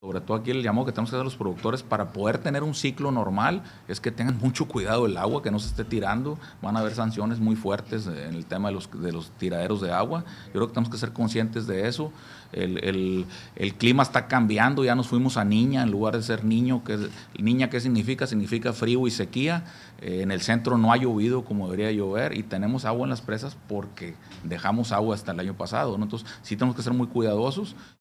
sobre todo aquí el llamado que tenemos que hacer a los productores para poder tener un ciclo normal es que tengan mucho cuidado del agua, que no se esté tirando. Van a haber sanciones muy fuertes eh, en el tema de los, de los tiraderos de agua. Yo creo que tenemos que ser conscientes de eso. El, clima está cambiando, ya nos fuimos a niña en lugar de ser niño. Que, ¿Niña qué significa? Significa frío y sequía. Eh, en el centro no ha llovido como debería llover y tenemos agua en las presas porque dejamos agua hasta el año pasado. ¿no? Entonces sí tenemos que ser muy cuidadosos.